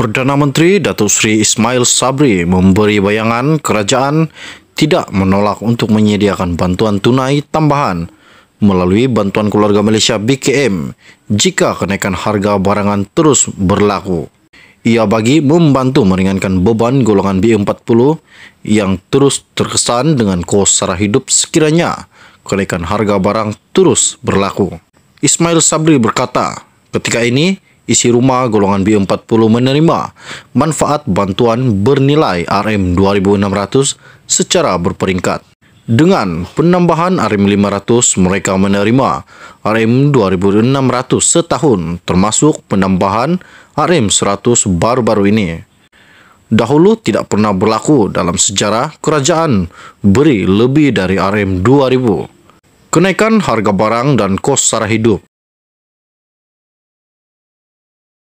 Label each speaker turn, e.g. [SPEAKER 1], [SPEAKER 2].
[SPEAKER 1] Perdana Menteri Datuk Sri Ismail Sabri memberi bayangan kerajaan tidak menolak untuk menyediakan bantuan tunai tambahan melalui bantuan keluarga Malaysia BKM jika kenaikan harga barangan terus berlaku. Ia bagi membantu meringankan beban golongan B40 yang terus terkesan dengan kos sara hidup sekiranya kenaikan harga barang terus berlaku. Ismail Sabri berkata, ketika ini isi rumah golongan B40 menerima manfaat bantuan bernilai RM2,600 secara berperingkat. Dengan penambahan RM500, mereka menerima RM2,600 setahun termasuk penambahan RM100 baru-baru ini. Dahulu tidak pernah berlaku dalam sejarah kerajaan beri lebih dari RM2,000.
[SPEAKER 2] Kenaikan harga barang dan kos sara hidup